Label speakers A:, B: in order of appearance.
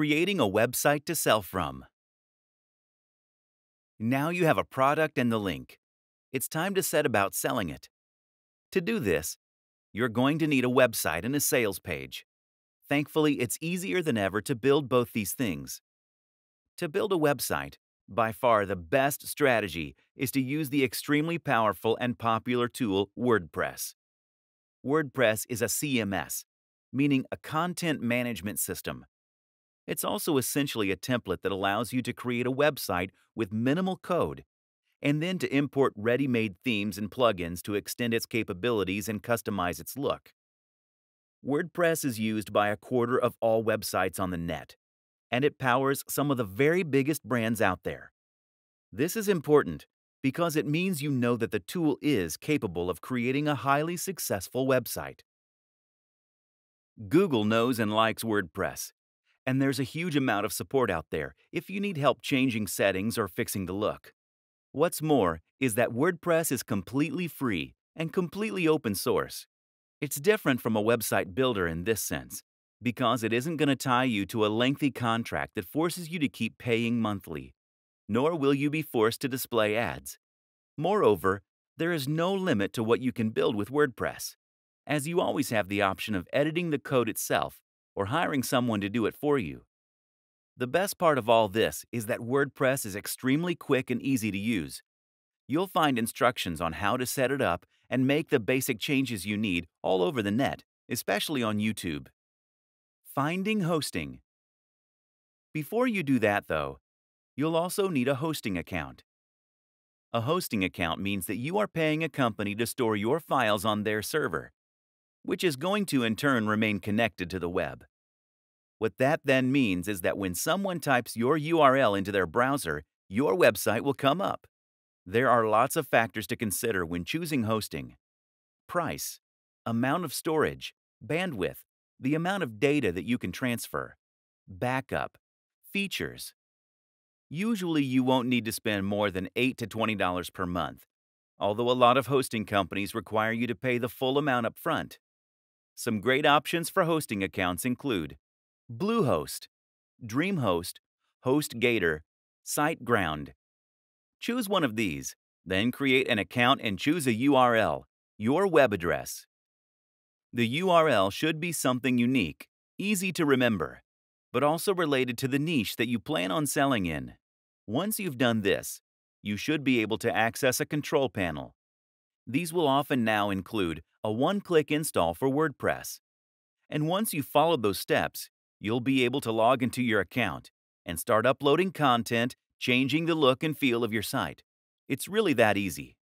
A: creating a website to sell from. Now you have a product and the link. It's time to set about selling it. To do this, you're going to need a website and a sales page. Thankfully, it's easier than ever to build both these things. To build a website, by far the best strategy is to use the extremely powerful and popular tool WordPress. WordPress is a CMS, meaning a content management system it's also essentially a template that allows you to create a website with minimal code and then to import ready made themes and plugins to extend its capabilities and customize its look. WordPress is used by a quarter of all websites on the net, and it powers some of the very biggest brands out there. This is important because it means you know that the tool is capable of creating a highly successful website. Google knows and likes WordPress, and there's a huge amount of support out there if you need help changing settings or fixing the look. What's more is that WordPress is completely free and completely open source. It's different from a website builder in this sense, because it isn't going to tie you to a lengthy contract that forces you to keep paying monthly, nor will you be forced to display ads. Moreover, there is no limit to what you can build with WordPress, as you always have the option of editing the code itself or hiring someone to do it for you. The best part of all this is that WordPress is extremely quick and easy to use. You'll find instructions on how to set it up and make the basic changes you need all over the net, especially on YouTube. Finding hosting. Before you do that, though, you'll also need a hosting account. A hosting account means that you are paying a company to store your files on their server, which is going to in turn remain connected to the web. What that then means is that when someone types your URL into their browser, your website will come up. There are lots of factors to consider when choosing hosting price, amount of storage, bandwidth, the amount of data that you can transfer, backup, features. Usually, you won't need to spend more than $8 to $20 per month, although a lot of hosting companies require you to pay the full amount up front. Some great options for hosting accounts include Bluehost, DreamHost, HostGator, SiteGround. Choose one of these, then create an account and choose a URL, your web address. The URL should be something unique, easy to remember, but also related to the niche that you plan on selling in. Once you've done this, you should be able to access a control panel. These will often now include a one-click install for WordPress. And once you've followed those steps, you'll be able to log into your account and start uploading content, changing the look and feel of your site. It's really that easy.